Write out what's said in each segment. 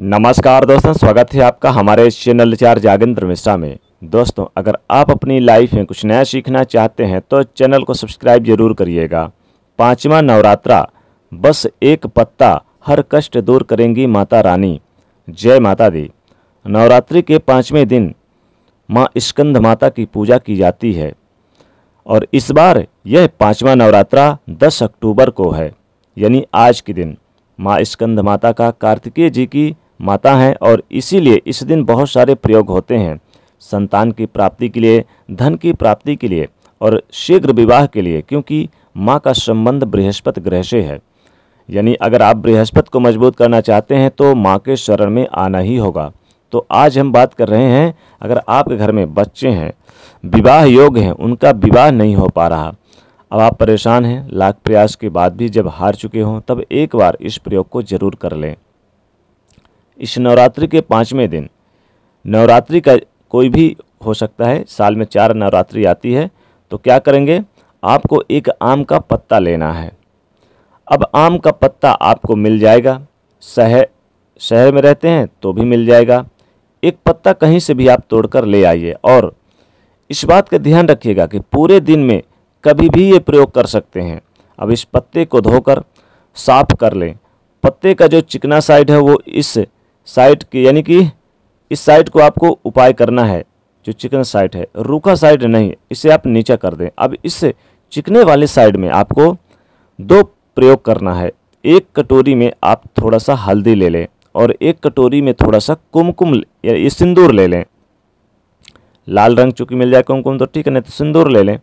नमस्कार दोस्तों स्वागत है आपका हमारे इस चैनल चार जागेंद्र मिश्रा में दोस्तों अगर आप अपनी लाइफ में कुछ नया सीखना चाहते हैं तो चैनल को सब्सक्राइब जरूर करिएगा पाँचवा नवरात्रा बस एक पत्ता हर कष्ट दूर करेंगी माता रानी जय माता दी नवरात्रि के पाँचवें दिन माँ स्कंद माता की पूजा की जाती है और इस बार यह पाँचवा नवरात्रा दस अक्टूबर को है यानी आज के दिन माँ स्कंद माता का कार्तिकीय जी की माता हैं और इसीलिए इस दिन बहुत सारे प्रयोग होते हैं संतान की प्राप्ति के लिए धन की प्राप्ति के लिए और शीघ्र विवाह के लिए क्योंकि माँ का संबंध बृहस्पति ग्रह से है यानी अगर आप बृहस्पति को मजबूत करना चाहते हैं तो माँ के शरण में आना ही होगा तो आज हम बात कर रहे हैं अगर आपके घर में बच्चे हैं विवाह योग्य हैं उनका विवाह नहीं हो पा रहा अब आप परेशान हैं लाख प्रयास के बाद भी जब हार चुके हों तब एक बार इस प्रयोग को जरूर कर लें इस नवरात्रि के पाँचवें दिन नवरात्रि का कोई भी हो सकता है साल में चार नवरात्रि आती है तो क्या करेंगे आपको एक आम का पत्ता लेना है अब आम का पत्ता आपको मिल जाएगा शहर शहर में रहते हैं तो भी मिल जाएगा एक पत्ता कहीं से भी आप तोड़कर ले आइए और इस बात का ध्यान रखिएगा कि पूरे दिन में कभी भी ये प्रयोग कर सकते हैं अब इस पत्ते को धोकर साफ कर लें पत्ते का जो चिकना साइड है वो इस साइट की यानी कि इस साइट को आपको उपाय करना है जो चिकन साइट है रूखा साइड नहीं इसे आप नीचा कर दें अब इस चिकने वाले साइड में आपको दो प्रयोग करना है एक कटोरी में आप थोड़ा सा हल्दी ले लें और एक कटोरी में थोड़ा सा कुमकुम या ये सिंदूर ले लें लाल रंग चूँकि मिल जाए कुमकुम तो ठीक है नहीं तो सिंदूर ले लें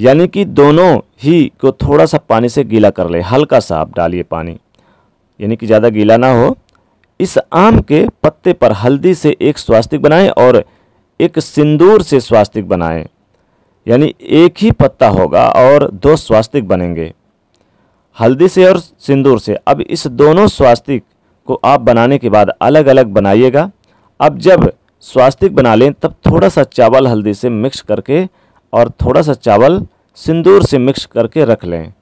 यानी कि दोनों ही को थोड़ा सा पानी से गीला कर लें हल्का सा आप डालिए पानी यानी कि ज़्यादा गीला ना हो इस आम के पत्ते पर हल्दी से एक स्वास्तिक बनाएं और एक सिंदूर से स्वास्तिक बनाएं यानी एक ही पत्ता होगा और दो स्वास्तिक बनेंगे हल्दी से और सिंदूर से अब इस दोनों स्वास्तिक को आप बनाने के बाद अलग अलग बनाइएगा अब जब स्वास्तिक बना लें तब थोड़ा सा चावल हल्दी से मिक्स करके और थोड़ा सा चावल सिंदूर से मिक्स करके रख लें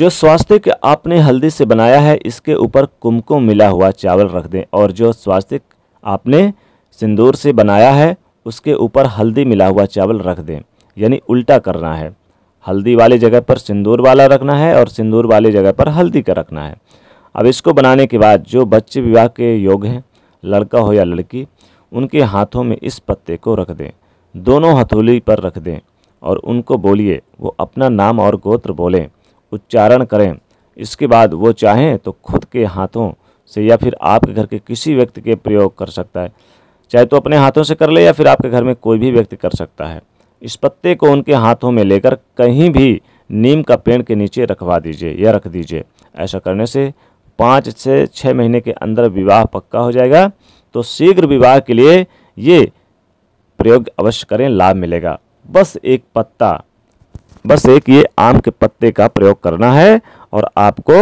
जो स्वास्थ्य आपने हल्दी से बनाया है इसके ऊपर कुमकुम मिला हुआ चावल रख दें और जो स्वास्थ्य आपने सिंदूर से बनाया है उसके ऊपर हल्दी मिला हुआ चावल रख दें यानी उल्टा करना है हल्दी वाले जगह पर सिंदूर वाला रखना है और सिंदूर वाले जगह पर हल्दी का रखना है अब इसको बनाने के बाद जो बच्चे विवाह के योग हैं लड़का हो या लड़की उनके हाथों में इस पत्ते को रख दें दोनों हथोली पर रख दें और उनको बोलिए वो अपना नाम और गोत्र बोलें उच्चारण करें इसके बाद वो चाहें तो खुद के हाथों से या फिर आपके घर के किसी व्यक्ति के प्रयोग कर सकता है चाहे तो अपने हाथों से कर ले या फिर आपके घर में कोई भी व्यक्ति कर सकता है इस पत्ते को उनके हाथों में लेकर कहीं भी नीम का पेड़ के नीचे रखवा दीजिए या रख दीजिए ऐसा करने से पाँच से छः महीने के अंदर विवाह पक्का हो जाएगा तो शीघ्र विवाह के लिए ये प्रयोग अवश्य करें लाभ मिलेगा बस एक पत्ता बस एक ये आम के पत्ते का प्रयोग करना है और आपको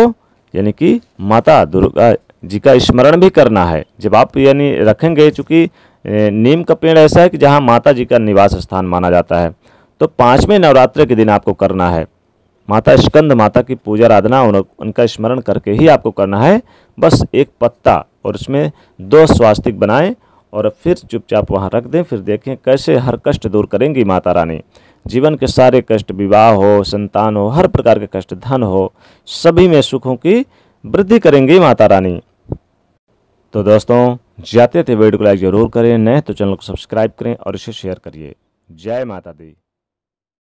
यानी कि माता दुर्गा जी का स्मरण भी करना है जब आप यानी रखेंगे चूँकि नीम का पेड़ ऐसा है कि जहाँ माता जी का निवास स्थान माना जाता है तो पाँचवें नवरात्र के दिन आपको करना है माता स्कंद माता की पूजा आराधना उनका स्मरण करके ही आपको करना है बस एक पत्ता और उसमें दो स्वास्तिक बनाएं और फिर चुपचाप वहाँ रख दें फिर देखें कैसे हर कष्ट दूर करेंगी माता रानी जीवन के सारे कष्ट विवाह हो संतान हो हर प्रकार के कष्ट धन हो सभी में सुखों की वृद्धि करेंगी माता रानी तो दोस्तों जाते थे वीडियो को लाइक जरूर करें नए तो चैनल को सब्सक्राइब करें और इसे शेयर करिए जय माता दी